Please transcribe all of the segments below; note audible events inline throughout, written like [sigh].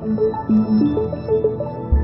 Thank you.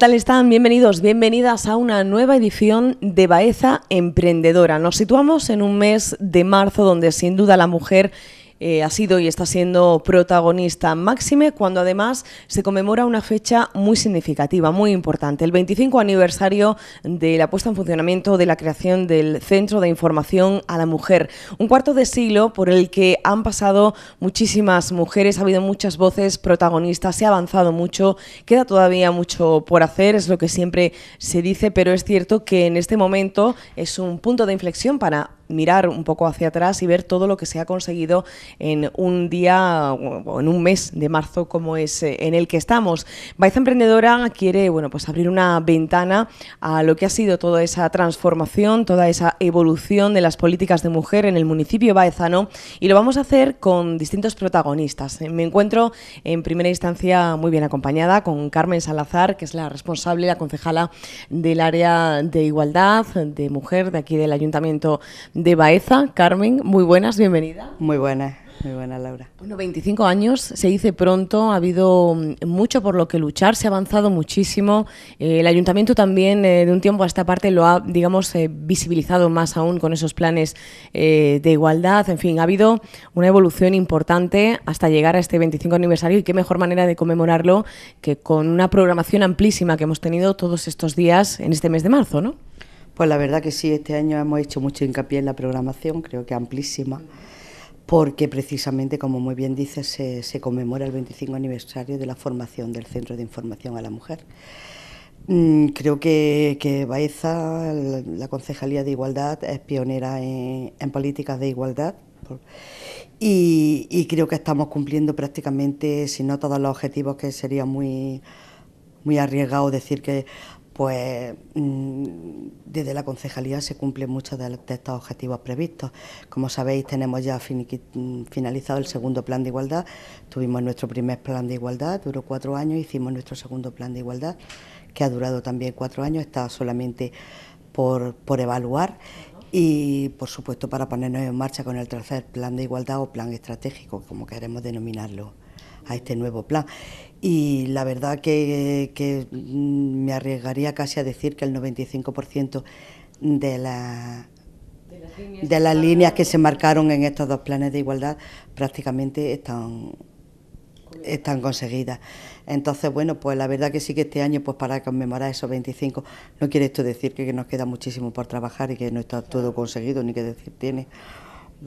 tal están? Bienvenidos, bienvenidas a una nueva edición de Baeza Emprendedora. Nos situamos en un mes de marzo donde sin duda la mujer eh, ha sido y está siendo protagonista máxime cuando además se conmemora una fecha muy significativa, muy importante, el 25 aniversario de la puesta en funcionamiento de la creación del Centro de Información a la Mujer, un cuarto de siglo por el que han pasado muchísimas mujeres, ha habido muchas voces protagonistas, se ha avanzado mucho, queda todavía mucho por hacer, es lo que siempre se dice, pero es cierto que en este momento es un punto de inflexión para mirar un poco hacia atrás y ver todo lo que se ha conseguido en un día o en un mes de marzo como es eh, en el que estamos. Baeza Emprendedora quiere bueno, pues abrir una ventana a lo que ha sido toda esa transformación, toda esa evolución de las políticas de mujer en el municipio baezano y lo vamos a hacer con distintos protagonistas. Eh, me encuentro en primera instancia muy bien acompañada con Carmen Salazar, que es la responsable, la concejala del área de igualdad de mujer de aquí del Ayuntamiento de Baeza. Carmen, muy buenas, bienvenida. Muy buenas. Muy buenas, Laura. Bueno, 25 años, se dice pronto, ha habido mm, mucho por lo que luchar, se ha avanzado muchísimo. Eh, el ayuntamiento también, eh, de un tiempo a esta parte, lo ha, digamos, eh, visibilizado más aún con esos planes de igualdad. En fin, ha habido una evolución importante hasta llegar a este 25 aniversario y qué mejor manera de conmemorarlo que con una programación amplísima que hemos tenido todos estos días en este mes de marzo, ¿no? Pues la verdad que sí, este año hemos hecho mucho hincapié en la programación, creo que amplísima, porque precisamente, como muy bien dices, se, conmemora el 25 aniversario de la formación del Centro de Información a la Mujer. Mm, creo que, que Baeza, la, Concejalía de Igualdad, es pionera en, políticas de igualdad y, creo que estamos cumpliendo prácticamente, si no todos los objetivos, que sería muy, muy arriesgado decir que pues mm, desde la concejalía se cumplen muchos de, estos objetivos previstos. Como sabéis, tenemos ya mm, finalizado el segundo plan de igualdad. Tuvimos nuestro primer plan de igualdad, duró cuatro años, hicimos nuestro segundo plan de igualdad, que ha durado también cuatro años, está solamente por, por evaluar. Y, por supuesto, para ponernos en marcha con el tercer plan de igualdad o plan estratégico, como queremos denominarlo a este nuevo plan. Y la verdad que, mm, me arriesgaría casi a decir que el 95% de la de las líneas que se marcaron en estos dos planes de igualdad prácticamente están, están conseguidas. Entonces, bueno, pues la verdad que sí que este año, pues para conmemorar esos 25, no quiere esto decir que nos queda muchísimo por trabajar y que no está todo conseguido, ni que decir tiene.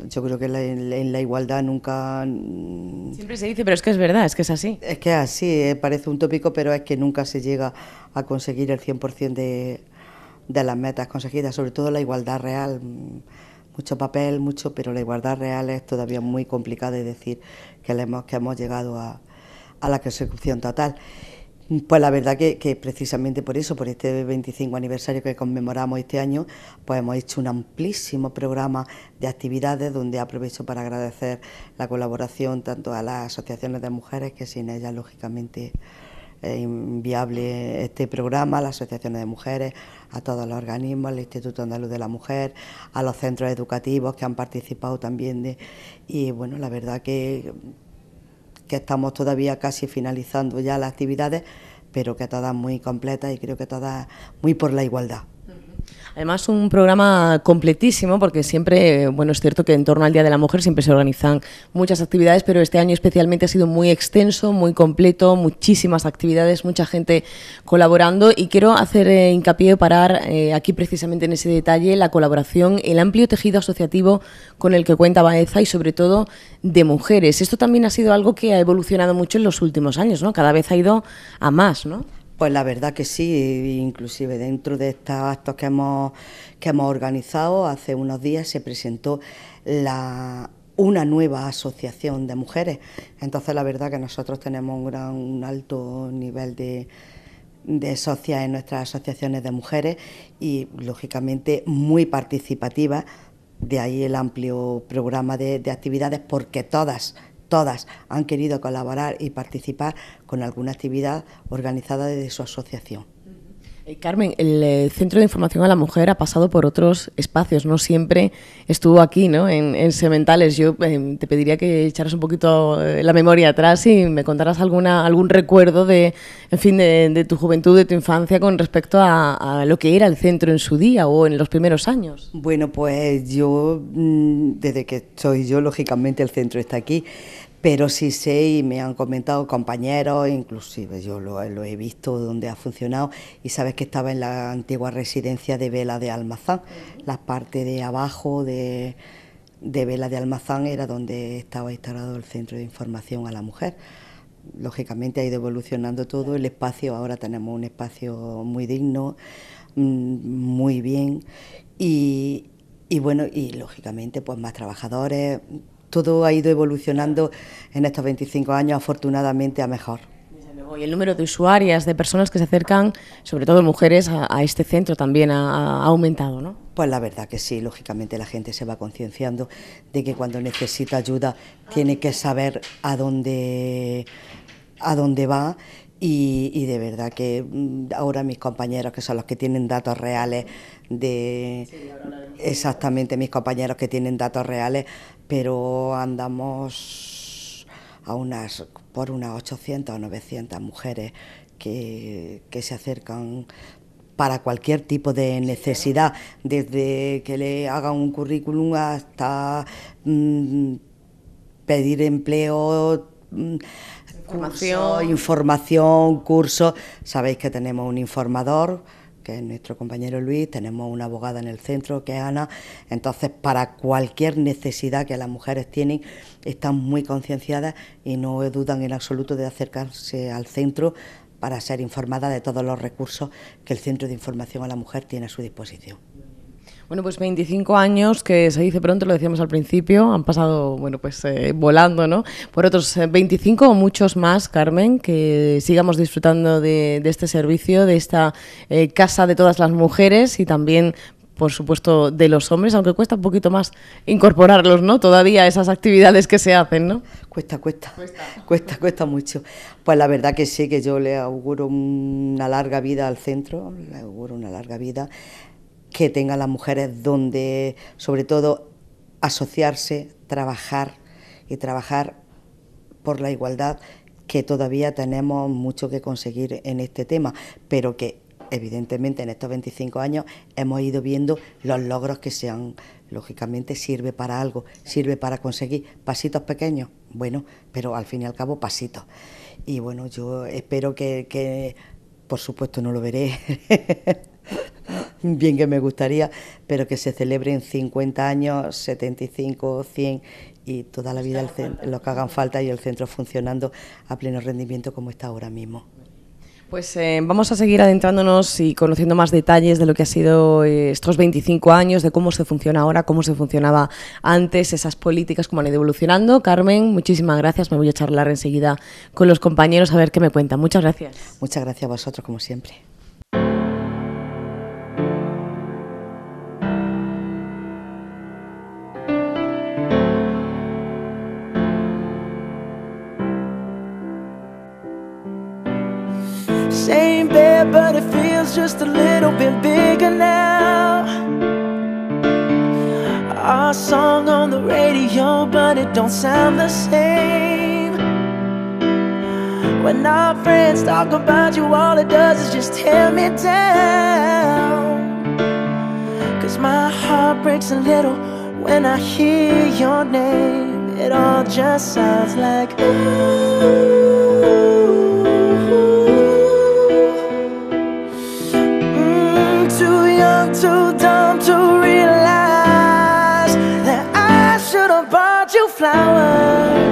Yo creo que en, la igualdad nunca... Siempre se dice, pero es que es verdad, es que es así. Es que así, eh, parece un tópico, pero es que nunca se llega a conseguir el 100% de, de las metas conseguidas, sobre todo la igualdad real. Mucho papel, mucho, pero la igualdad real es todavía muy complicada y decir que, hemos, que hemos llegado a, a la consecución total. Pues la verdad que, precisamente por eso, por este 25 aniversario que conmemoramos este año, pues hemos hecho un amplísimo programa de actividades donde aprovecho para agradecer la colaboración tanto a las asociaciones de mujeres, que sin ellas lógicamente es inviable este programa, a las asociaciones de mujeres, a todos los organismos, al Instituto Andaluz de la Mujer, a los centros educativos que han participado también de y bueno, la verdad que que estamos todavía casi finalizando ya las actividades, pero que todas muy completas y creo que todas muy por la igualdad. Además, un programa completísimo, porque siempre, bueno, es cierto que en torno al Día de la Mujer siempre se organizan muchas actividades, pero este año especialmente ha sido muy extenso, muy completo, muchísimas actividades, mucha gente colaborando. Y quiero hacer hincapié eh, hincapié, parar eh, aquí precisamente en ese detalle, la colaboración, el amplio tejido asociativo con el que cuenta Baeza y sobre todo de mujeres. Esto también ha sido algo que ha evolucionado mucho en los últimos años, ¿no? Cada vez ha ido a más, ¿no? Pues la verdad que sí, inclusive dentro de estos actos que hemos, que hemos organizado, hace unos días se presentó una nueva asociación de mujeres. Entonces la verdad que nosotros tenemos un, gran, alto nivel de, de socias en nuestras asociaciones de mujeres y lógicamente muy participativas, de ahí el amplio programa de actividades porque todas todas han querido colaborar y participar con alguna actividad organizada desde su asociación. Eh, Carmen, el eh, Centro de Información a la Mujer ha pasado por otros espacios, no siempre estuvo aquí, ¿no? En, Sementales. Yo eh, te pediría que echaras un poquito la memoria atrás y me contaras alguna, algún recuerdo de, fin, de, tu juventud, de tu infancia con respecto a, a, lo que era el centro en su día o en los primeros años. Bueno, pues yo, mm, desde que soy yo, lógicamente el centro está aquí. Pero sí sé y me han comentado compañeros, inclusive yo lo, he visto donde ha funcionado y sabes que estaba en la antigua residencia de Vela de Almazán, la parte de abajo de, Vela de Almazán era donde estaba instalado el Centro de Información a la Mujer. Lógicamente ha ido evolucionando todo el espacio, ahora tenemos un espacio muy digno, mm, muy bien y, y bueno, y lógicamente pues más trabajadores, todo ha ido evolucionando en estos 25 años, afortunadamente, a mejor. Y el número de usuarias, de personas que se acercan, sobre todo mujeres, a, este centro también ha, aumentado, ¿no? Pues la verdad que sí, lógicamente la gente se va concienciando de que cuando necesita ayuda tiene que saber a dónde, a dónde va y de verdad que mm, ahora mis compañeros, que son los que tienen datos reales de exactamente mis compañeros que tienen datos reales, pero andamos a unas por unas 800 o 900 mujeres que, se acercan para cualquier tipo de necesidad, desde que le hagan un currículum hasta mm, pedir empleo, mm, información, curso. Sabéis que tenemos un informador que es nuestro compañero Luis, tenemos una abogada en el centro, que es Ana, entonces para cualquier necesidad que las mujeres tienen, están muy concienciadas y no dudan en absoluto de acercarse al centro para ser informada de todos los recursos que el Centro de Información a la Mujer tiene a su disposición. Bueno, pues 25 años, que se dice pronto, lo decíamos al principio, han pasado, bueno, pues eh, volando, ¿no? Por otros 25 eh, o muchos más, Carmen, que sigamos disfrutando de, este servicio, de esta eh, casa de todas las mujeres y también por supuesto, de los hombres, aunque cuesta un poquito más incorporarlos, ¿no? Todavía esas actividades que se hacen, ¿no? Cuesta, cuesta, cuesta, cuesta, cuesta mucho. Pues la verdad que sí, que yo le auguro una larga vida al centro, le auguro una larga vida que tengan las mujeres donde, sobre todo, asociarse, trabajar y trabajar por la igualdad, que todavía tenemos mucho que conseguir en este tema, pero que evidentemente en estos 25 años hemos ido viendo los logros que se han, lógicamente sirve para algo, sirve para conseguir pasitos pequeños, bueno, pero al fin y al cabo pasitos. Y bueno, yo espero que, que por supuesto no lo veré. [laughs] bien que me gustaría, pero que se celebren 50 años, 75, 100 y toda la vida lo que hagan falta y el centro funcionando a pleno rendimiento como está ahora mismo. Pues eh, vamos a seguir adentrándonos y conociendo más detalles de lo que ha sido eh, estos 25 años, de cómo se funciona ahora, cómo se funcionaba antes, esas políticas, cómo han ido evolucionando. Carmen, muchísimas gracias. Me voy a charlar enseguida con los compañeros a ver qué me cuentan. Muchas gracias. Muchas gracias a vosotros, como siempre. just a little bit bigger now Our song on the radio but it don't sound the same When our friends talk about you all it does is just tear me down Cause my heart breaks a little when I hear your name It all just sounds like ooh too dumb to realize that I should have bought you flowers.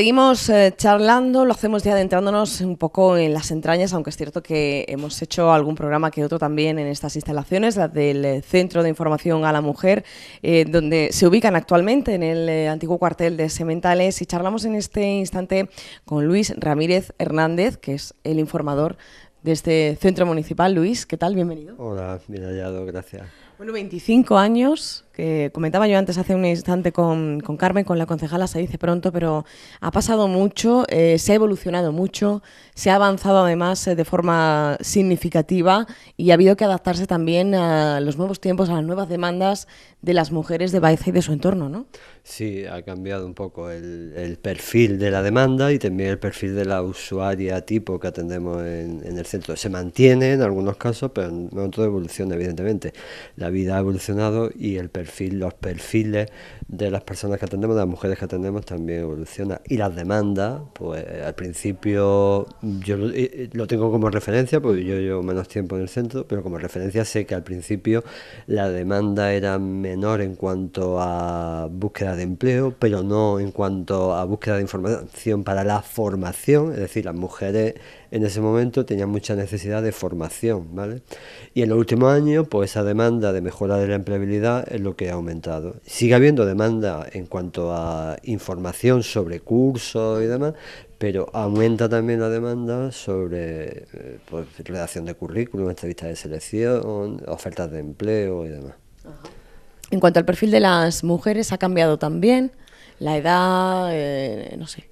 Seguimos eh, charlando, lo hacemos ya adentrándonos un poco en las entrañas, aunque es cierto que hemos hecho algún programa que otro también en estas instalaciones, la del eh, Centro de Información a la Mujer, eh, donde se ubican actualmente en el antiguo cuartel de Sementales y charlamos en este instante con Luis Ramírez Hernández, que es el informador de este centro municipal. Luis, ¿qué tal? Bienvenido. Hola, bien hallado, gracias. Bueno, 25 años, que comentaba yo antes hace un instante con, Carmen, con la concejala, se dice pronto, pero ha pasado mucho, eh, se ha evolucionado mucho, se ha avanzado además eh, de forma significativa y ha habido que adaptarse también a los nuevos tiempos, a las nuevas demandas de las mujeres de Baeza y de su entorno, ¿no? Sí, ha cambiado un poco el, perfil de la demanda y también el perfil de la usuaria tipo que atendemos en, el centro. Se mantiene en algunos casos, pero en todo evoluciona, evidentemente vida ha evolucionado y el perfil, los perfiles de las personas que atendemos, de las mujeres que atendemos también evoluciona. Y las demandas, pues al principio yo lo, eh, eh, lo tengo como referencia, porque yo llevo menos tiempo en el centro, pero como referencia sé que al principio la demanda era menor en cuanto a búsqueda de empleo, pero no en cuanto a búsqueda de información para la formación, es decir, las mujeres en ese momento tenía mucha necesidad de formación, ¿vale? Y en los últimos años, pues esa demanda de mejora de la empleabilidad es lo que ha aumentado. Sigue habiendo demanda en cuanto a información sobre cursos y demás, pero aumenta también la demanda sobre eh, pues, redacción de currículum, entrevistas de selección, ofertas de empleo y demás. En cuanto al perfil de las mujeres, ha cambiado también la edad, eh, no sé,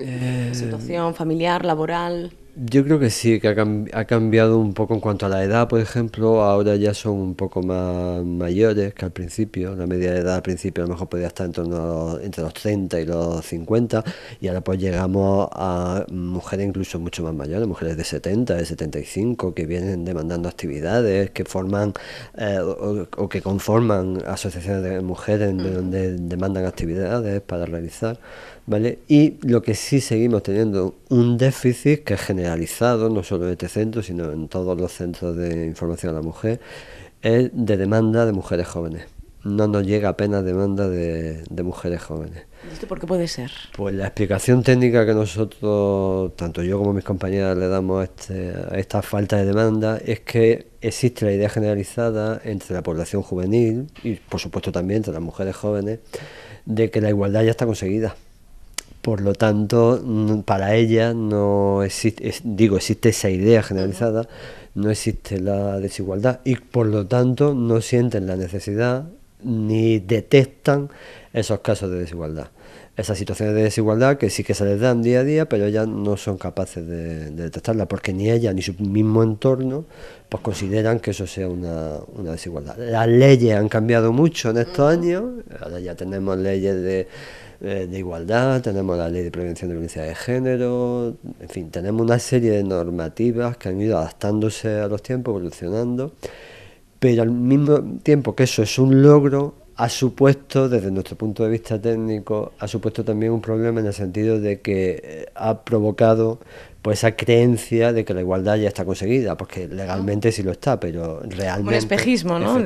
eh, situación familiar, laboral. Yo creo que sí, que ha, cambiado un poco en cuanto a la edad, por ejemplo, ahora ya son un poco más mayores que al principio, la media de edad al principio a lo mejor podía estar en entre los 30 y los 50 y ahora pues llegamos a mujeres incluso mucho más mayores, mujeres de 70, de 75, que vienen demandando actividades, que forman eh, o, o, que conforman asociaciones de mujeres mm. donde demandan actividades para realizar. Y lo que sí seguimos teniendo un déficit que es generalizado, no solo en este centro, sino en todos los centros de información a la mujer, es de demanda de mujeres jóvenes. No nos llega apenas demanda de, mujeres jóvenes. ¿Esto por qué puede ser? Pues la explicación técnica que nosotros, tanto yo como mis compañeras, le damos este, a esta falta de demanda es que existe la idea generalizada entre la población juvenil y, por supuesto, también entre las mujeres jóvenes de que la igualdad ya está conseguida por lo tanto, para ella no existe, digo, existe esa idea generalizada, no existe la desigualdad y por lo tanto no sienten la necesidad ni detectan esos casos de desigualdad. Esas situaciones de desigualdad que sí que se les dan día a día, pero ellas no son capaces de, detectarla porque ni ella ni su mismo entorno pues consideran que eso sea una desigualdad. Las leyes han cambiado mucho en estos años, ahora ya tenemos leyes de eh, de igualdad, tenemos la ley de prevención de violencia de género, en fin, tenemos una serie de normativas que han ido adaptándose a los tiempos, evolucionando, pero al mismo tiempo que eso es un logro, ha supuesto, desde nuestro punto de vista técnico, ha supuesto también un problema en el sentido de que eh, ha provocado pues esa creencia de que la igualdad ya está conseguida, porque legalmente sí lo está, pero realmente... Un espejismo, ¿no?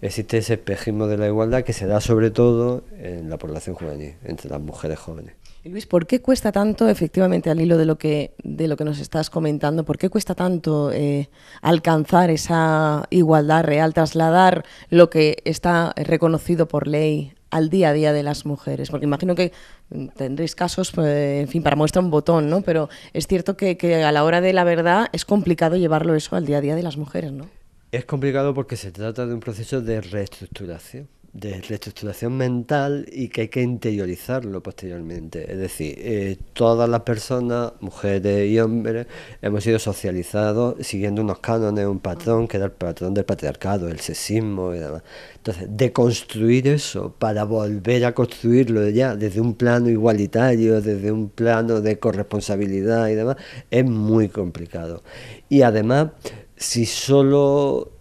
Existe ese espejismo de la igualdad que se da sobre todo en la población juvenil, entre las mujeres jóvenes. Luis, ¿por qué cuesta tanto, efectivamente, al hilo de lo que, de lo que nos estás comentando, ¿por qué cuesta tanto eh, alcanzar esa igualdad real, trasladar lo que está reconocido por ley al día a día de las mujeres? Porque imagino que mm, tendréis casos, pues, en fin, para muestra un botón, ¿no? Pero es cierto que, que a la hora de la verdad es complicado llevarlo eso al día a día de las mujeres, ¿no? Es complicado porque se trata de un proceso de reestructuración de reestructuración mental y que hay que interiorizarlo posteriormente. Es decir, eh, todas las personas, mujeres y hombres, hemos sido socializados siguiendo unos cánones, un patrón, que era el patrón del patriarcado, el sexismo y demás. Entonces, deconstruir eso para volver a construirlo ya desde un plano igualitario, desde un plano de corresponsabilidad y demás, es muy complicado. Y además, si solo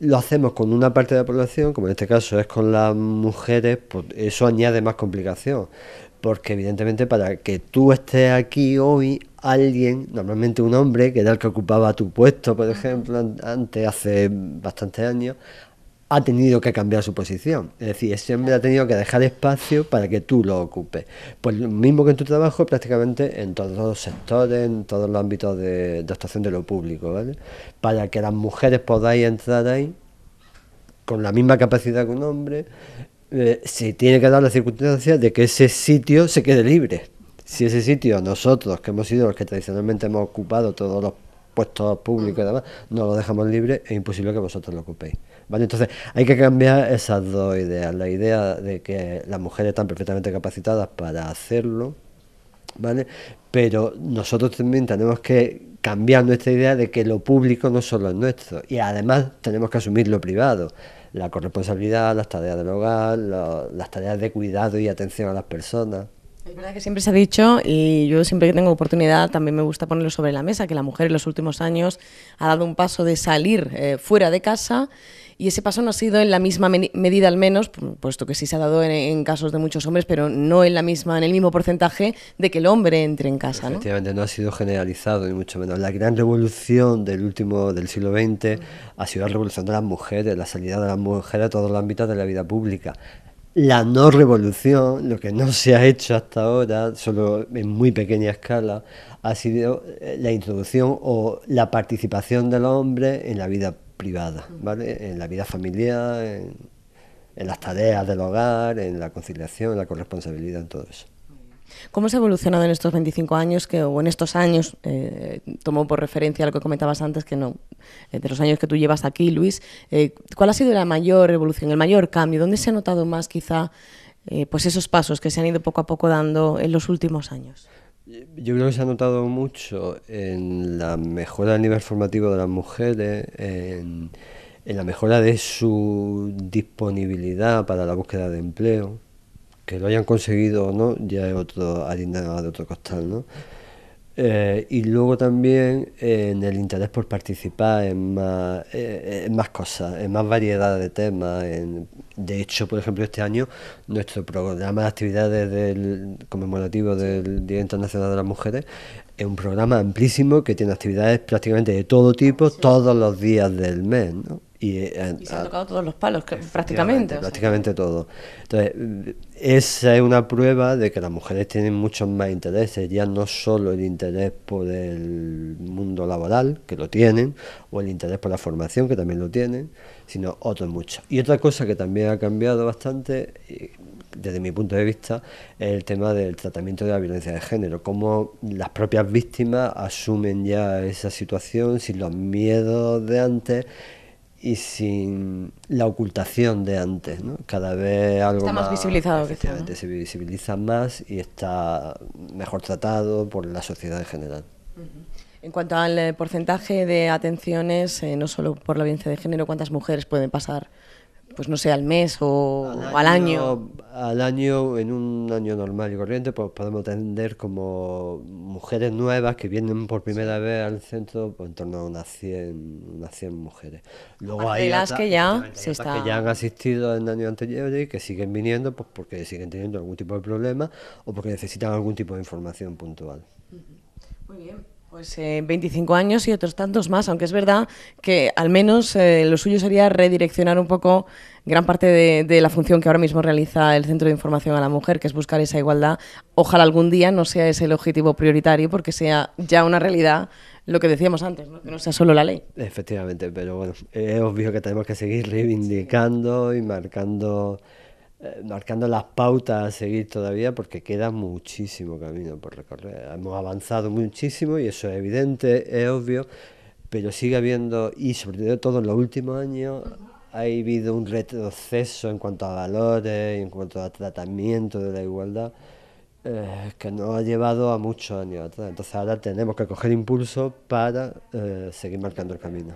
lo hacemos con una parte de la población, como en este caso es con las mujeres, pues eso añade más complicación. Porque evidentemente para que tú estés aquí hoy, alguien, normalmente un hombre, que era el que ocupaba tu puesto, por ejemplo, antes, hace bastantes años, ha tenido que cambiar su posición. Es decir, ese hombre ha tenido que dejar espacio para que tú lo ocupes. Pues lo mismo que en tu trabajo, prácticamente en todos los sectores, en todos los ámbitos de, actuación de lo público, ¿vale? Para que las mujeres podáis entrar ahí con la misma capacidad que un hombre, eh, se tiene que dar la circunstancia de que ese sitio se quede libre. Si ese sitio, nosotros, que hemos sido los que tradicionalmente hemos ocupado todos los puestos públicos y demás, no lo dejamos libre, es imposible que vosotros lo ocupéis. ¿Vale? Entonces hay que cambiar esas dos ideas. La idea de que las mujeres están perfectamente capacitadas para hacerlo, ¿vale? Pero nosotros también tenemos que cambiar nuestra idea de que lo público no solo es nuestro. Y además tenemos que asumir lo privado. La corresponsabilidad, las tareas del hogar, las tareas de cuidado y atención a las personas. Es verdad que siempre se ha dicho, y yo siempre que tengo oportunidad también me gusta ponerlo sobre la mesa, que la mujer en los últimos años ha dado un paso de salir eh, fuera de casa y ese paso no ha sido en la misma medida al menos, puesto que sí se ha dado en, casos de muchos hombres, pero no en la misma, en el mismo porcentaje de que el hombre entre en casa. Efectivamente, ¿no? ha sido generalizado, ni mucho menos. La gran revolución del último, del siglo XX, ha sido la revolución de las mujeres, la salida de las mujeres a todos los ámbitos de la vida pública la no revolución, lo que no se ha hecho hasta ahora, solo en muy pequeña escala, ha sido eh, la introducción o la participación del hombre en la vida privada, ¿vale? En la vida familiar, en, las tareas del hogar, en la conciliación, en la corresponsabilidad, en todo eso. ¿Cómo se ha evolucionado en estos 25 años que, o en estos años? Eh, tomo por referencia lo que comentabas antes, que no, eh, de los años que tú llevas aquí, Luis. Eh, ¿Cuál ha sido la mayor evolución, el mayor cambio? ¿Dónde se ha notado más quizá pues esos pasos que se han ido poco a poco dando en los últimos años? Yo creo que se ha notado mucho en la mejora del nivel formativo de las mujeres, en la mejora de su disponibilidad para la búsqueda de empleo que lo hayan conseguido o no, ya es otro harina de otro costal, ¿no? Eh, y luego también eh, en el interés por participar en más, eh, cosas, en más variedad de temas. de hecho, por ejemplo, este año nuestro programa de actividades del conmemorativo del Día Internacional de las Mujeres es un programa amplísimo que tiene actividades prácticamente de todo tipo todos los días del mes. ¿no? Eh, y, se han tocado todos los palos, prácticamente. Prácticamente todo. Entonces, esa es una prueba de que las mujeres tienen muchos más intereses, ya no solo el interés por el mundo laboral, que lo tienen, o el interés por la formación, que también lo tienen, sino otros muchos. Y otra cosa que también ha cambiado bastante, desde mi punto de vista, es el tema del tratamiento de la violencia de género, cómo las propias víctimas asumen ya esa situación sin los miedos de antes y sin la ocultación de antes, ¿no? Cada vez algo está más, visibilizado que se visibiliza más y está mejor tratado por la sociedad en general. En cuanto al eh, porcentaje de atenciones, eh, no solo por la violencia de género, ¿cuántas mujeres pueden pasar pues no sé, al mes o al año, al año? en un año normal y corriente, pues podemos atender como mujeres nuevas que vienen por primera vez al centro, pues, en torno a unas 100, 100 mujeres. Luego hay las que ya ya han asistido en año anterior y que siguen viniendo pues porque siguen teniendo algún tipo de problema o porque necesitan algún tipo de información puntual. Muy bien. Pues 25 eh, años y otros tantos más, aunque es verdad que al menos eh, lo suyo sería redireccionar un poco gran parte de, la función que ahora mismo realiza el Centro de Información a la Mujer, que es buscar esa igualdad. Ojalá algún día no sea ese el objetivo prioritario, porque sea ya una realidad lo que decíamos antes, que no sea solo la ley. Efectivamente, pero bueno, es obvio que tenemos que seguir reivindicando y marcando eh, marcando las pautas a seguir todavía porque queda muchísimo camino por recorrer. Hemos avanzado muchísimo y eso es evidente, es obvio, pero sigue habiendo, y sobre todo en los últimos años, ha habido un retroceso en cuanto a valores, en cuanto a tratamiento de la igualdad eh, que no ha llevado a muchos años Entonces ahora tenemos que coger impulso para eh, seguir marcando el camino.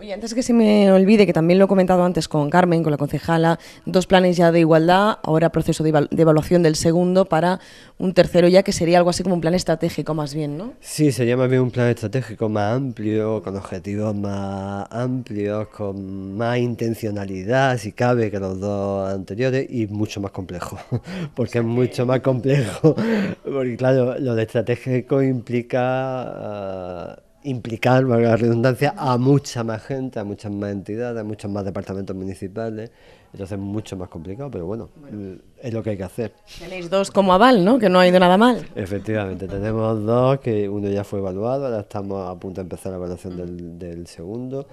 Oye, antes que se me olvide, que también lo he comentado antes con Carmen, con la concejala, dos planes ya de igualdad, ahora proceso de, evaluación del segundo para un tercero ya que sería algo así como un plan estratégico más bien, ¿no? Sí, sería más bien un plan estratégico más amplio, con objetivos más amplios, con más intencionalidad, si cabe, que los dos anteriores y mucho más complejo, [laughs] porque es mucho más complejo [laughs] porque claro, lo de estratégico implica eh, implicar, valga la redundancia, a mucha más gente, a muchas más entidades, a muchos más departamentos municipales. Entonces es mucho más complicado, pero bueno, mm, es lo que hay que hacer. Tenéis dos como aval, ¿no? Que no ha ido nada mal. Efectivamente, tenemos dos, que uno ya fue evaluado, ahora estamos a punto de empezar la evaluación del, segundo.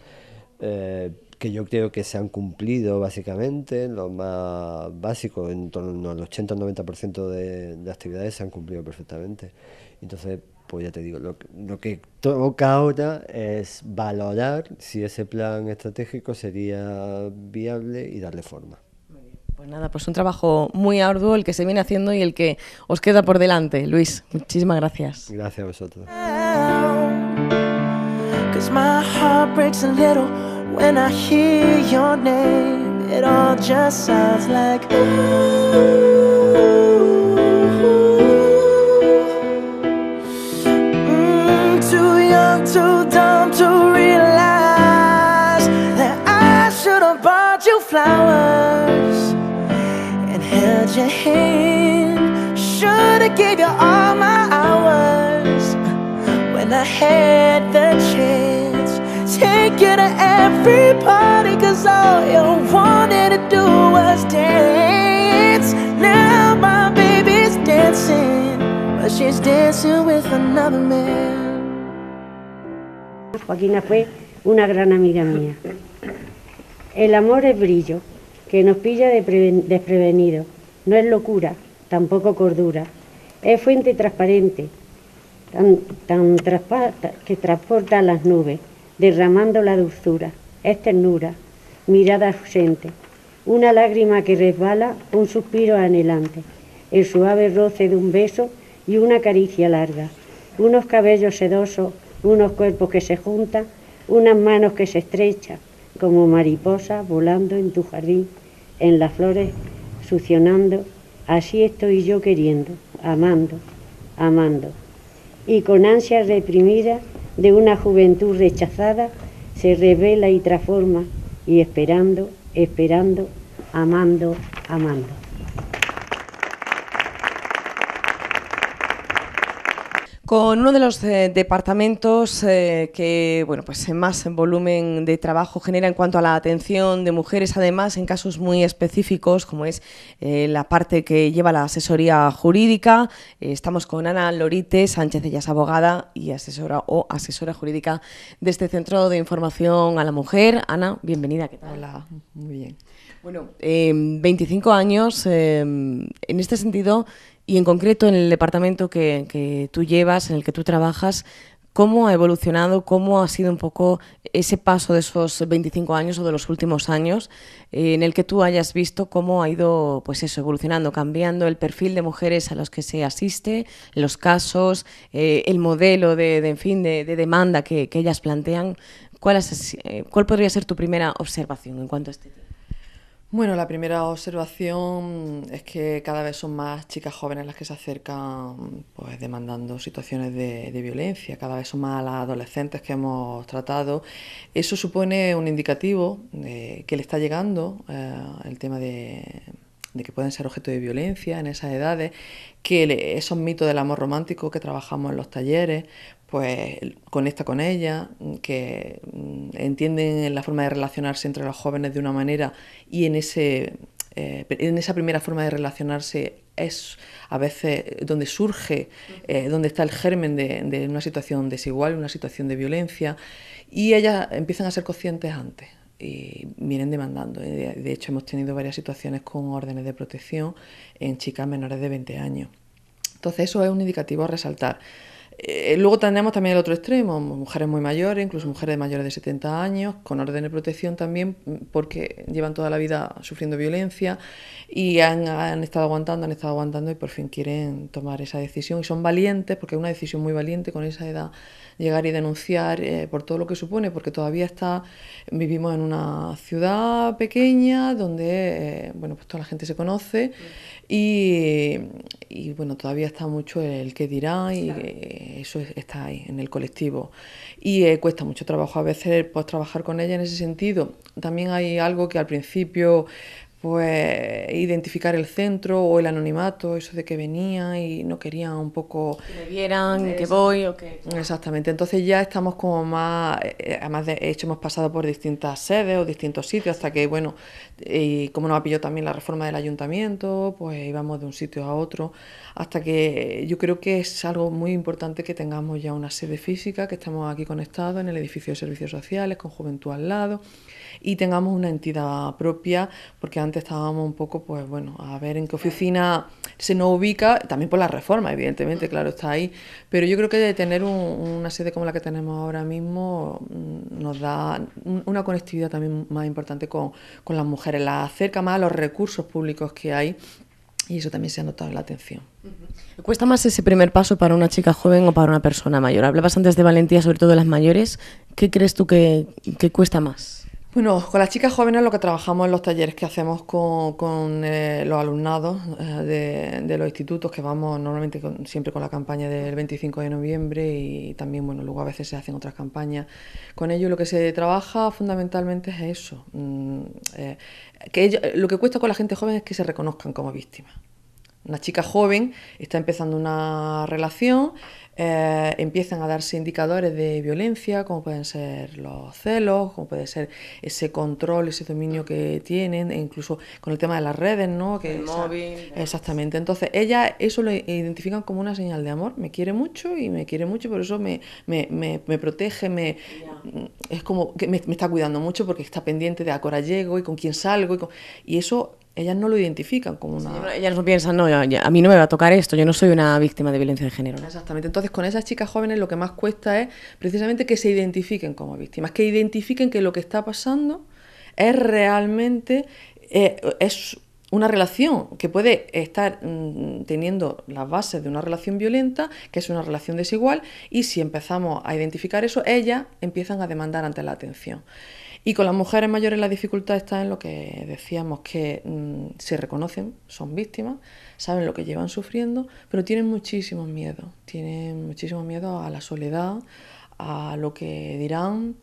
Eh, que yo creo que se han cumplido básicamente, lo más básico, en torno al 80-90% de, de actividades se han cumplido perfectamente. Entonces, pues ya te digo, lo, que toca ahora es valorar si ese plan estratégico sería viable y darle forma. Pues nada, pues un trabajo muy arduo el que se viene haciendo y el que os queda por delante. Luis, muchísimas gracias. Gracias a vosotros. When I hear your name, it all just sounds like ooh. Mm, too young, too dumb to realize that I should have bought you flowers and held your hand. Should have gave you all my hours when I had the chance. get to do dance Now my baby's But she's dancing with Joaquina fue una gran amiga mía. El amor es brillo, que nos pilla desprevenido. No es locura, tampoco cordura. Es fuente transparente, tan, tan que transporta las nubes derramando la dulzura, es ternura, mirada ausente, una lágrima que resbala, un suspiro anhelante, el suave roce de un beso y una caricia larga, unos cabellos sedosos, unos cuerpos que se juntan, unas manos que se estrechan, como mariposas volando en tu jardín, en las flores succionando, así estoy yo queriendo, amando, amando. Y con ansias reprimida, de una juventud rechazada se revela y transforma y esperando, esperando, amando, amando. con uno de los eh, departamentos eh, que bueno, pues eh, más volumen de trabajo genera en cuanto a la atención de mujeres, además en casos muy específicos, como es la parte que lleva la asesoría jurídica. estamos con Ana Lorite Sánchez, ella es abogada y asesora o asesora jurídica de este Centro de Información a la Mujer. Ana, bienvenida, ¿qué tal? Hola, muy bien. Bueno, 25 años, en este sentido y en concreto en el departamento que, que tú llevas, en el que tú trabajas, ¿Cómo ha evolucionado, cómo ha sido un poco ese paso de esos 25 años o de los últimos años eh, en el que tú hayas visto cómo ha ido pues eso, evolucionando, cambiando el perfil de mujeres a los que se asiste, los casos, eh, el modelo de, de, en fin, de, demanda que, que, ellas plantean? ¿Cuál, eh, ¿Cuál podría ser tu primera observación en cuanto a este tema? Bueno, la primera observación es que cada vez son más chicas jóvenes las que se acercan pues, demandando situaciones de, violencia, cada vez son más las adolescentes que hemos tratado. Eso supone un indicativo de que le está llegando eh, el tema de, de que pueden ser objeto de violencia en esas edades, que esos mitos del amor romántico que trabajamos en los talleres, pues conecta con ella, que mm, entienden la forma de relacionarse entre los jóvenes de una manera y en, ese, eh, en esa primera forma de relacionarse es a veces donde surge, eh, donde está el germen de, de, una situación desigual, una situación de violencia, y ellas empiezan a ser conscientes antes y vienen demandando. De hecho, hemos tenido varias situaciones con órdenes de protección en chicas menores de 20 años. Entonces, eso es un indicativo a resaltar. Eh, luego tenemos también el otro extremo, mujeres muy mayores, incluso mujeres mayores de 70 años, con orden de protección también, mm, porque llevan toda la vida sufriendo violencia y han, estado aguantando, han estado aguantando y por fin quieren tomar esa decisión. Y son valientes, porque es una decisión muy valiente con esa edad, llegar y denunciar eh, por todo lo que supone, porque todavía está, vivimos en una ciudad pequeña donde eh, bueno, pues toda la gente se conoce y, y, bueno, todavía está mucho el, qué dirá y... Eh, eso está ahí, en el colectivo. Y eh, cuesta mucho trabajo a veces pues, trabajar con ella en ese sentido. También hay algo que al principio pues identificar el centro o el anonimato, eso de que venía y no querían un poco... Que me vieran, que voy o que... Exactamente, entonces ya estamos como más, eh, eh, además de hecho hemos pasado por distintas sedes o distintos sitios hasta que, bueno, y como nos ha pillado también la reforma del ayuntamiento, pues íbamos de un sitio a otro, hasta que yo creo que es algo muy importante que tengamos ya una sede física, que estamos aquí conectados en el edificio de servicios sociales, con juventud al lado y tengamos una entidad propia, porque antes estábamos un poco, pues bueno, a ver en qué oficina se nos ubica, también por la reforma, evidentemente, claro, está ahí, pero yo creo que de tener una sede como la que tenemos ahora mismo mm, nos da una conectividad también más importante con, las mujeres, la acerca más a los recursos públicos que hay y eso también se ha notado en la atención. ¿Cuesta más ese primer paso para una chica joven o para una persona mayor? Hablabas antes de valentía, sobre todo de las mayores. ¿Qué crees tú que cuesta más? Bueno, con las chicas jóvenes lo que trabajamos en los talleres que hacemos con, eh, los alumnados eh, de, los institutos, que vamos normalmente siempre con la campaña del 25 de noviembre y también, bueno, luego a veces se hacen otras campañas. Con ellos lo que se trabaja fundamentalmente es eso. Mm, eh, que lo que cuesta con la gente joven es que se reconozcan como víctimas. Una chica joven está empezando una relación, eh, empiezan a darse indicadores de violencia, como pueden ser los celos, como puede ser ese control, ese dominio que tienen, e incluso con el tema de las redes, ¿no? Que Exactamente. Entonces, ella eso lo identifican como una señal de amor. Me quiere mucho y me quiere mucho, por eso me, protege, me es como que me, está cuidando mucho porque está pendiente de a qué llego y con quién salgo. y eso ellas no lo identifican como una... ellas no piensan, no, a mí no me va a tocar esto, yo no soy una víctima de violencia de género. Exactamente, entonces con esas chicas jóvenes lo que más cuesta es precisamente que se identifiquen como víctimas, que identifiquen que lo que está pasando es realmente... Eh, es una relación que puede estar mm, teniendo las bases de una relación violenta, que es una relación desigual, y si empezamos a identificar eso, ellas empiezan a demandar ante la atención. Y con las mujeres mayores la dificultad está en lo que decíamos, que mm, se reconocen, son víctimas, saben lo que llevan sufriendo, pero tienen muchísimos miedo tienen muchísimo miedo a la soledad, a lo que dirán,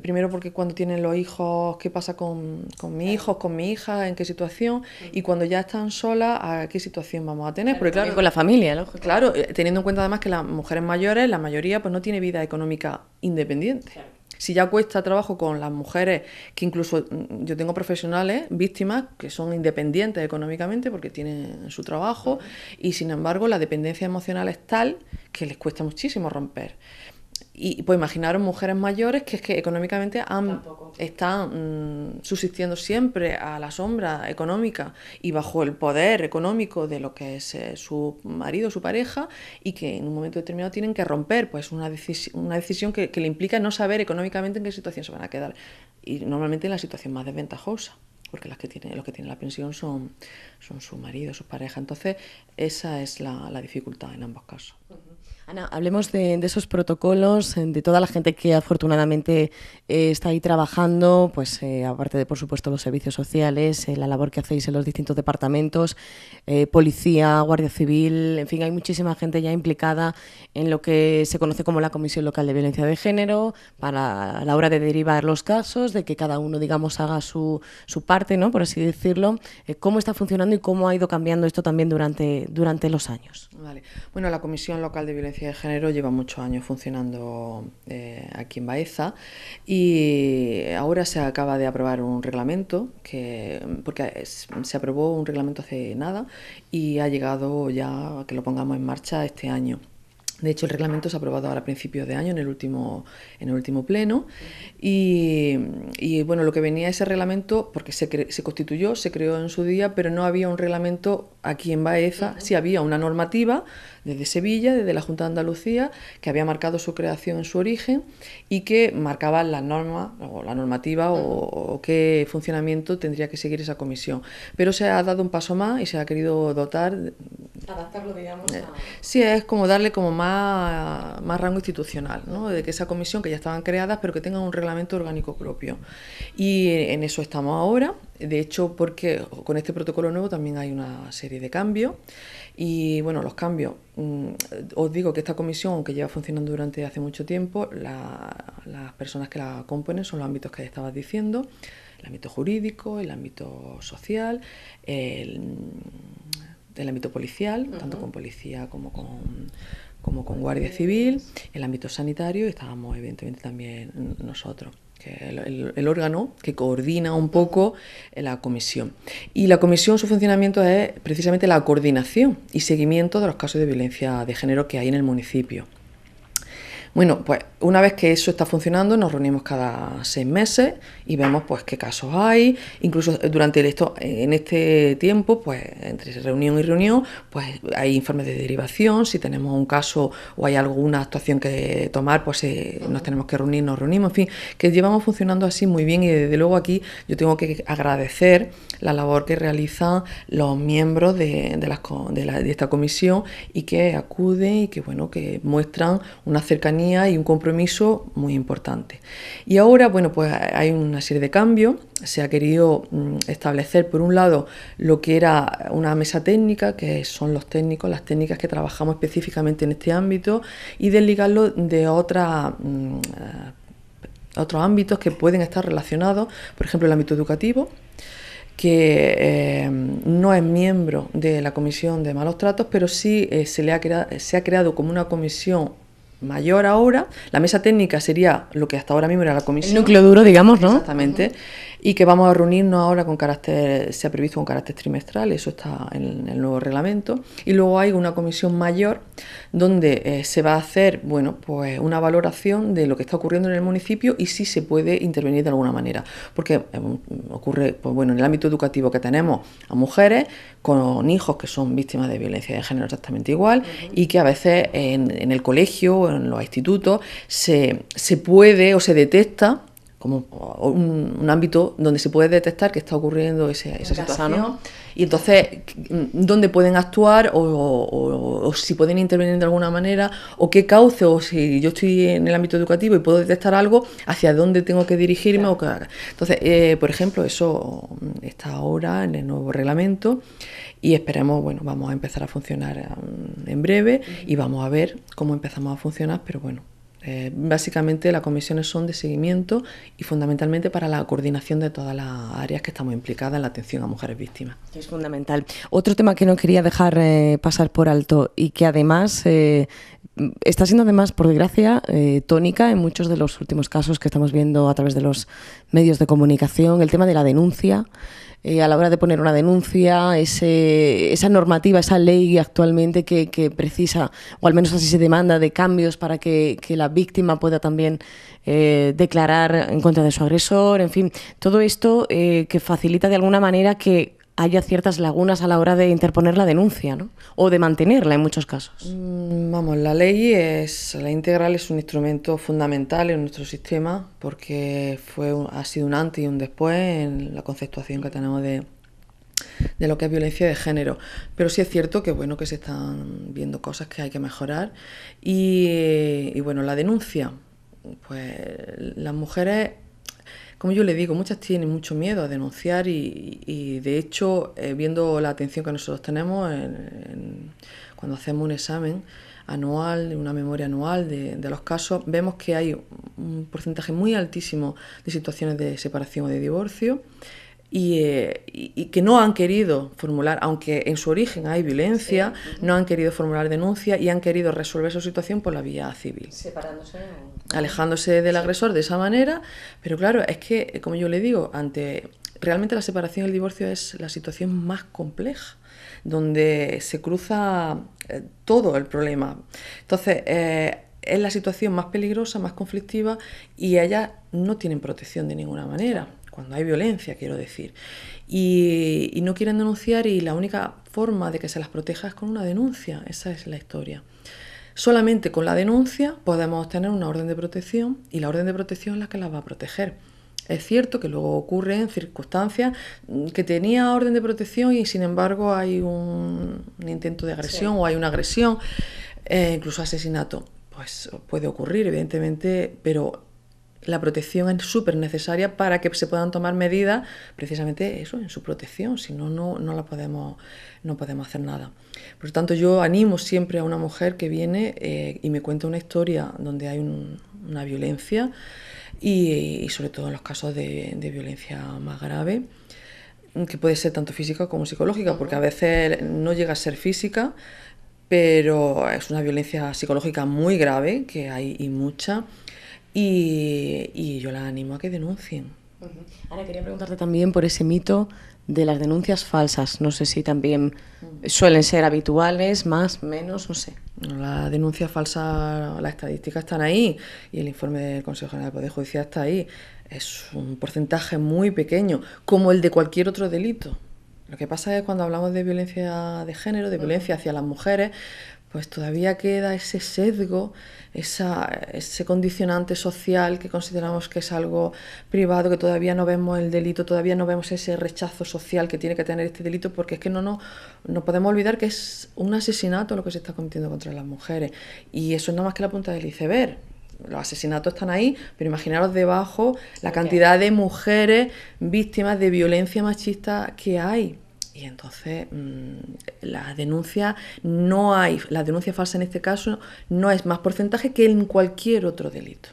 primero porque cuando tienen los hijos, qué pasa con, con mis hijos, con mi hija, en qué situación, y cuando ya están solas, a qué situación vamos a tener. Porque claro, con la familia, Claro, eh, teniendo en cuenta además que las mujeres mayores, la mayoría, pues no tiene vida económica independiente. Si ya cuesta trabajo con las mujeres, que incluso mm, mm, yo tengo profesionales, víctimas, que son independientes económicamente porque tienen su trabajo y sin embargo la dependencia emocional es tal que les cuesta muchísimo romper y pues imaginaros mujeres mayores que es que económicamente están mm, subsistiendo siempre a la sombra económica y bajo el poder económico de lo que es eh, su marido, su pareja, y que en un momento determinado tienen que romper pues una, decisión que, le implica no saber económicamente en qué situación se van a quedar. Y normalmente en la situación más desventajosa, porque los que tienen la pensión son, su marido, su pareja. Entonces, esa es la, la dificultad en ambos casos. Ana, hablemos de, esos protocolos, eh, de toda la gente que afortunadamente eh, está ahí trabajando, pues eh, aparte de, por supuesto, los servicios sociales, la labor que hacéis en los distintos departamentos, policía, guardia civil, en fin, hay muchísima gente ya implicada en lo que se conoce como la Comisión Local de Violencia de Género, para a la hora de derivar los casos, de que cada uno, digamos, haga su, su parte, ¿no? por así decirlo, cómo está funcionando y cómo ha ido cambiando esto también durante, durante los años. Vale. Bueno, la Comisión Local de Violencia violencia de género lleva muchos años funcionando eh, aquí en Baeza y ahora se acaba de aprobar un reglamento, que, porque se aprobó un reglamento hace nada y ha llegado ya a que lo pongamos en marcha este año. De hecho, el reglamento se ha aprobado ahora a principios de año, en el último, en el último pleno. Y, bueno, lo que venía ese reglamento, porque se, se, constituyó, se creó en su día, pero no había un reglamento aquí en Baeza, si había una normativa, desde Sevilla, desde la Junta de Andalucía, que había marcado su creación en su origen y que marcaba la norma o la normativa o, qué funcionamiento tendría que seguir esa comisión. Pero se ha dado un paso más y se ha querido dotar adaptarlo, digamos. A... Sí, es como darle como más, más rango institucional, ¿no? de que esa comisión que ya estaban creadas, pero que tengan un reglamento orgánico propio. Y en eso estamos ahora. De hecho, porque con este protocolo nuevo también hay una serie de cambios. Y bueno, los cambios. Mm, os digo que esta comisión, que lleva funcionando durante hace mucho tiempo, las personas que la componen son los ámbitos que estabas diciendo, el ámbito jurídico, el ámbito social, el, mm, ámbito policial, tanto con policía como con, como con guardia civil, el ámbito sanitario y estábamos evidentemente también nosotros el, el, órgano que coordina un poco eh, la comisión. Y la comisión, su funcionamiento es precisamente la coordinación y seguimiento de los casos de violencia de género que hay en el municipio. Bueno, pues una vez que eso está funcionando, nos reunimos cada seis meses y vemos pues qué casos hay. Incluso durante el esto, en este tiempo, pues entre reunión y reunión, pues hay informes de derivación. Si tenemos un caso o hay alguna actuación que tomar, pues eh, nos tenemos que reunir, nos reunimos. En fin, que llevamos funcionando así muy bien y desde luego aquí yo tengo que agradecer la labor que realizan los miembros de, esta comisión y que acuden y que bueno que muestran una cercanía y un compromiso muy importante. Y ahora, bueno, pues hay una serie de cambios. Se ha querido mm, establecer, por un lado, lo que era una mesa técnica, que son los técnicos, las técnicas que trabajamos específicamente en este ámbito, y desligarlo de mm, otros ámbitos que pueden estar relacionados, por ejemplo, el ámbito educativo, que eh, no es miembro de la Comisión de Malos Tratos, pero sí eh, se, le ha se ha creado como una comisión mayor ahora. La mesa técnica sería lo que hasta ahora mismo era la comisión. El núcleo duro, digamos, ¿no? Exactamente y que vamos a reunirnos ahora con carácter, se ha previsto un carácter trimestral, eso está en el nuevo reglamento. Y luego hay una comisión mayor donde eh, se va a hacer, bueno, pues una valoración de lo que está ocurriendo en el municipio y si se puede intervenir de alguna manera. Porque eh, ocurre, pues bueno, en el ámbito educativo que tenemos a mujeres con hijos que son víctimas de violencia de género exactamente igual y que a veces en, el colegio o en los institutos se, se puede o se detecta como un, ámbito donde se puede detectar que está ocurriendo ese, esa situación. Y entonces, ¿dónde pueden actuar o, si pueden intervenir de alguna manera? ¿O qué cauce? O si yo estoy en el ámbito educativo y puedo detectar algo, ¿hacia dónde tengo que dirigirme? O qué? entonces, eh, por ejemplo, eso está ahora en el nuevo reglamento y esperemos, bueno, vamos a empezar a funcionar mm, en breve y vamos a ver cómo empezamos a funcionar, pero bueno, eh, básicamente las comisiones son de seguimiento y fundamentalmente para la coordinación de todas las áreas que estamos implicadas en la atención a mujeres víctimas. Es fundamental. Otro tema que no quería dejar eh, pasar por alto y que además eh, está siendo además, por desgracia, tónica en muchos de los últimos casos que estamos viendo a través de los medios de comunicación, el tema de la denuncia, eh, a la hora de poner una denuncia, esa normativa, esa ley actualmente que, que, precisa, o al menos así se demanda, de cambios para que, la víctima pueda también eh, declarar en contra de su agresor, en fin, todo esto eh, que facilita de alguna manera que haya ciertas lagunas a la hora de interponer la denuncia, ¿no? O de mantenerla en muchos casos. Mm, vamos, la ley es la integral es un instrumento fundamental en nuestro sistema porque fue ha sido un antes y un después en la conceptuación que tenemos de, lo que es violencia de género. Pero sí es cierto que bueno que se están viendo cosas que hay que mejorar y bueno la denuncia, pues las mujeres como yo le digo, muchas tienen mucho miedo a denunciar y, de hecho, eh, viendo la atención que nosotros tenemos cuando hacemos un examen anual, una memoria anual de, los casos, vemos que hay un porcentaje muy altísimo de situaciones de separación o de divorcio. Y, eh, que no han querido formular, aunque en su origen hay violencia, no han querido formular denuncia y han querido resolver su situación por la vía civil. Separándose alejándose del agresor de esa manera, pero claro, es que, como yo le digo, ante realmente la separación y el divorcio es la situación más compleja, donde se cruza eh, todo el problema. Entonces, eh, es la situación más peligrosa, más conflictiva, y ellas no tienen protección de ninguna manera, cuando hay violencia, quiero decir. y no quieren denunciar y la única forma de que se las proteja es con una denuncia, esa es la historia. Solamente con la denuncia podemos obtener una orden de protección y la orden de protección es la que las va a proteger. Es cierto que luego ocurre en circunstancias mm, que tenía orden de protección y sin embargo hay un, intento de agresión o hay una agresión, eh, incluso asesinato. Pues puede ocurrir, evidentemente, pero la protección es súper necesaria para que se puedan tomar medidas precisamente eso, en su protección, si no, no, la podemos, no podemos hacer nada. Por lo tanto, yo animo siempre a una mujer que viene eh, y me cuenta una historia donde hay una violencia y, sobre todo en los casos de violencia más grave que puede ser tanto física como psicológica, porque a veces no llega a ser física, pero es una violencia psicológica muy grave que hay y mucha y, yo la animo a que denuncien. Ana, quería preguntarte también por ese mito de las denuncias falsas. No sé si también suelen ser habituales, más, menos, no sé. La denuncia falsa, las estadísticas están ahí y el informe del Consejo General de Poder Judicial está ahí. Es un porcentaje muy pequeño, como el de cualquier otro delito. Lo que pasa es que cuando hablamos de violencia de género, de violencia hacia las mujeres, pues todavía queda ese sesgo, ese condicionante social que consideramos que es algo privado, que todavía no vemos el delito, todavía no vemos ese rechazo social que tiene que tener este delito, porque es que no, no, no podemos olvidar que es un asesinato lo que se está cometiendo contra las mujeres. Y eso es nada más que la punta del iceberg los asesinatos están ahí, pero imaginaros debajo la cantidad de mujeres víctimas de violencia machista que hay. Y entonces mm, la denuncia no hay, la denuncia falsa en este caso no es más porcentaje que en cualquier otro delito.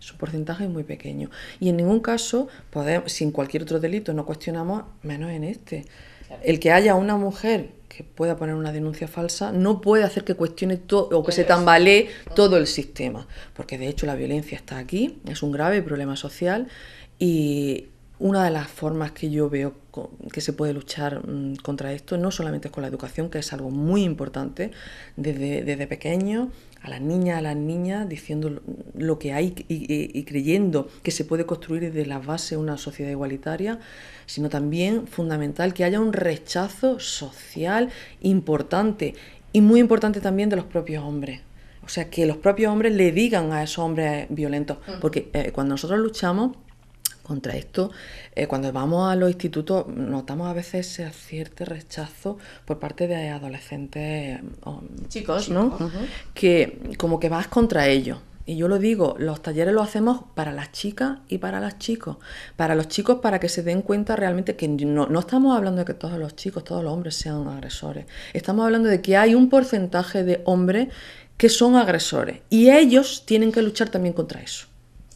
Su porcentaje es muy pequeño. Y en ningún caso, podemos, sin cualquier otro delito, no cuestionamos, menos en este. El que haya una mujer que pueda poner una denuncia falsa no puede hacer que cuestione todo o que se tambalee todo el sistema. Porque de hecho la violencia está aquí, es un grave problema social y una de las formas que yo veo que se puede luchar mm, contra esto, no solamente con la educación, que es algo muy importante desde, desde pequeño, a las niñas, a las niñas, diciendo lo que hay y, creyendo que se puede construir desde la base una sociedad igualitaria, sino también fundamental que haya un rechazo social importante y muy importante también de los propios hombres. O sea, que los propios hombres le digan a esos hombres violentos, mm. porque eh, cuando nosotros luchamos, contra esto. Eh, cuando vamos a los institutos notamos a veces ese cierto rechazo por parte de adolescentes mm, o oh, chicos, ¿no? Que como que vas contra ellos. Y yo lo digo, los talleres los hacemos para las chicas y para los chicos. Para los chicos para que se den cuenta realmente que no estamos hablando de que todos los chicos, todos los hombres sean agresores. Estamos hablando de que hay un porcentaje de hombres que son agresores. Y ellos tienen que luchar también contra eso.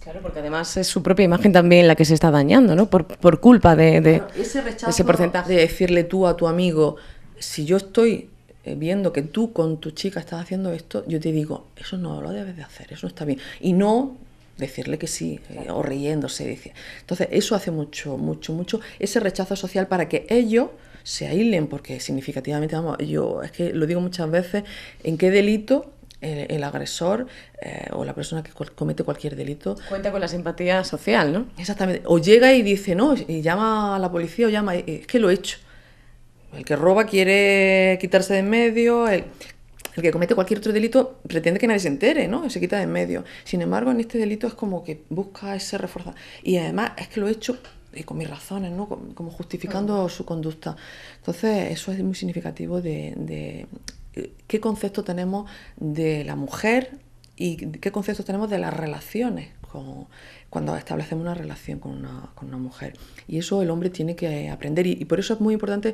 Claro, porque además es su propia imagen también la que se está dañando, ¿no? Por, por culpa de, ese, porcentaje. De decirle tú a tu amigo, si yo estoy eh, viendo que tú con tu chica estás haciendo esto, yo te digo, eso no lo debes de hacer, eso no está bien. Y no decirle que sí, eh, o riéndose. Dice. Entonces, eso hace mucho, mucho, mucho ese rechazo social para que ellos se aíslen, porque significativamente, vamos, yo es que lo digo muchas veces, ¿en qué delito el, agresor eh, o la persona que comete cualquier delito. Cuenta con la simpatía social, ¿no? Exactamente. O llega y dice, no, y llama a la policía o llama, es que lo he hecho. El que roba quiere quitarse de en medio, el, que comete cualquier otro delito pretende que nadie se entere, ¿no? Se quita de en medio. Sin embargo, en este delito es como que busca ese refuerzo. Y además es que lo he hecho y con mis razones, ¿no? Como justificando su conducta. Entonces, eso es muy significativo de, qué concepto tenemos de la mujer y qué conceptos tenemos de las relaciones cuando establecemos una relación con una, mujer. Y eso el hombre tiene que aprender. Y, por eso es muy importante.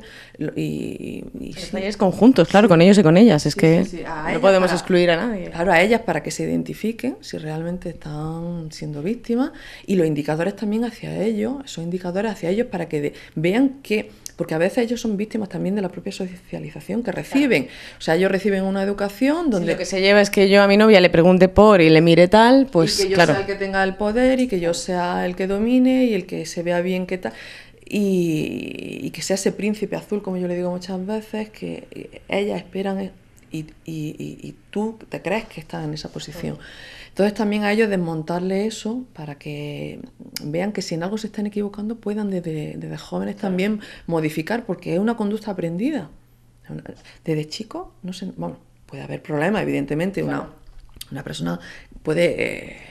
Y, y, conjuntos, claro, con ellos y con ellas. Es que no podemos excluir a nadie. Claro, a ellas para que se identifiquen si realmente están siendo víctimas. Y los indicadores también hacia ellos, esos indicadores hacia ellos para que vean que porque a veces ellos son víctimas también de la propia socialización que reciben. O sea, ellos reciben una educación donde... lo que se lleva es que yo a mi novia le pregunte por y le mire tal, pues... Y que yo sea el que tenga el poder y que yo sea el que domine y el que se vea bien qué tal. Y, y, que sea ese príncipe azul, como yo le digo muchas veces, que eh, ellas esperan y, tú te crees que estás en esa posición. Entonces también a ellos desmontarle eso para que vean que si en algo se están equivocando puedan desde, jóvenes también modificar, porque es una conducta aprendida. Desde chico, no sé, bueno, puede haber problemas, evidentemente, una, persona puede... Eh,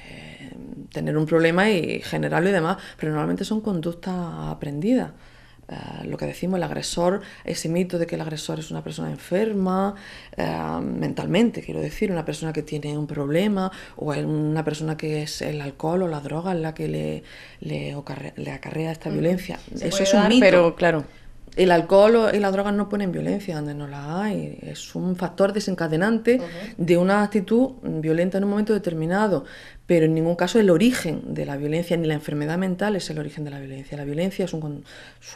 tener un problema y generarlo y demás, pero normalmente son conductas aprendidas. Eh, lo que decimos, el agresor, ese mito de que el agresor es una persona enferma, eh, mentalmente, quiero decir, una persona que tiene un problema o una persona que es el alcohol o la droga en la que le, acarrea esta violencia. Eso es un mito. Pero claro el alcohol y las drogas no ponen violencia donde no la hay. Es un factor desencadenante de una actitud violenta en un momento determinado. Pero en ningún caso el origen de la violencia ni la enfermedad mental es el origen de la violencia. La violencia es un,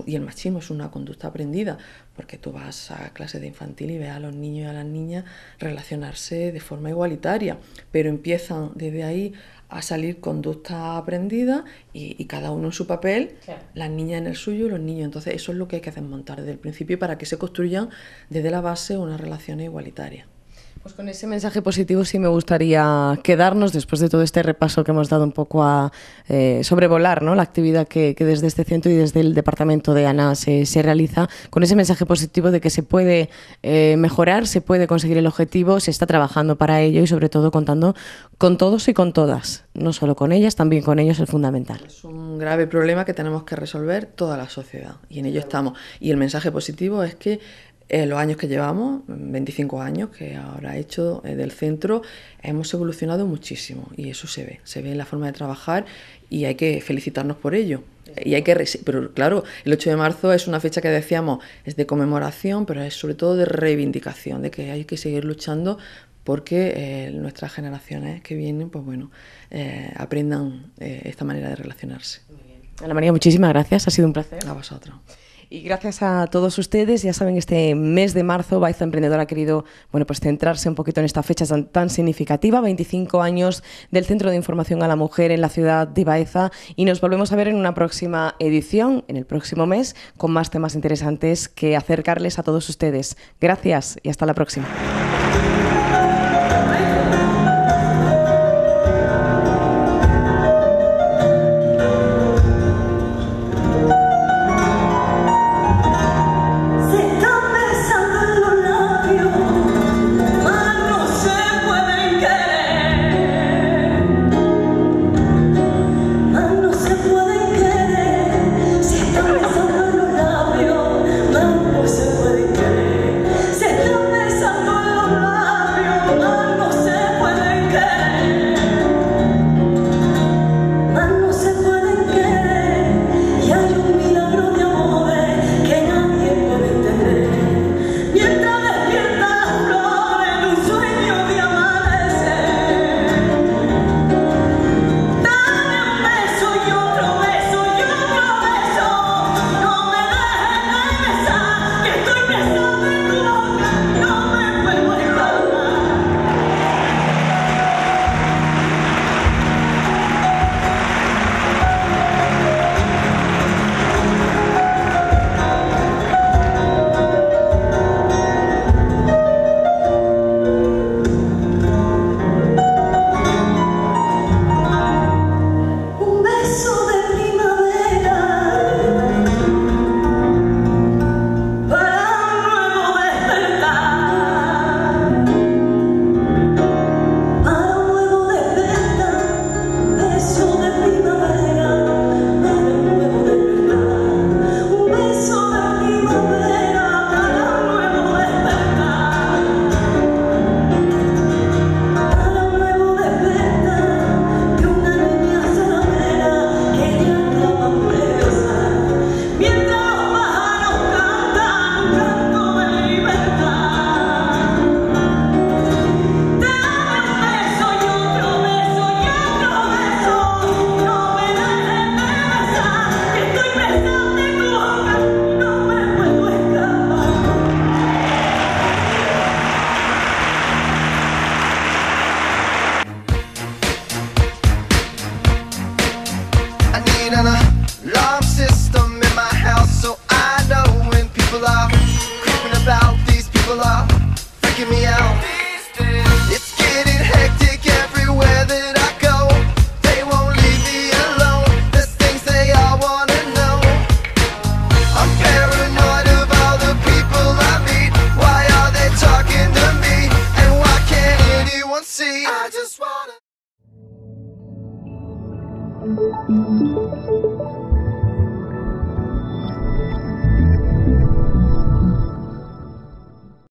y el machismo es una conducta aprendida, porque tú vas a clase de infantil y ves a los niños y a las niñas relacionarse de forma igualitaria, pero empiezan desde ahí a salir conducta aprendida y, cada uno en su papel, la las niñas en el suyo y los niños. Entonces eso es lo que hay que desmontar desde el principio para que se construyan desde la base unas relaciones igualitarias. Pues con ese mensaje positivo sí me gustaría quedarnos después de todo este repaso que hemos dado un poco a eh, sobrevolar ¿no? la actividad que, desde este centro y desde el departamento de ANA se, realiza, con ese mensaje positivo de que se puede eh, mejorar, se puede conseguir el objetivo, se está trabajando para ello y sobre todo contando con todos y con todas, no solo con ellas, también con ellos es fundamental. Es un grave problema que tenemos que resolver toda la sociedad y en ello estamos. Y el mensaje positivo es que eh, los años que llevamos, 25 años que ahora he hecho eh, del centro, hemos evolucionado muchísimo y eso se ve, se ve en la forma de trabajar y hay que felicitarnos por ello. Y hay que, pero claro, el 8 de marzo es una fecha que decíamos es de conmemoración, pero es sobre todo de reivindicación, de que hay que seguir luchando porque eh, nuestras generaciones que vienen, pues bueno, eh, aprendan esta manera de relacionarse. Ana María, muchísimas gracias, ha sido un placer. A vosotros. Y gracias a todos ustedes. Ya saben, este mes de marzo Baeza Emprendedor ha querido bueno, pues centrarse un poquito en esta fecha tan, significativa, 25 años del Centro de Información a la Mujer en la ciudad de Baeza. Y nos volvemos a ver en una próxima edición, en el próximo mes, con más temas interesantes que acercarles a todos ustedes. Gracias y hasta la próxima.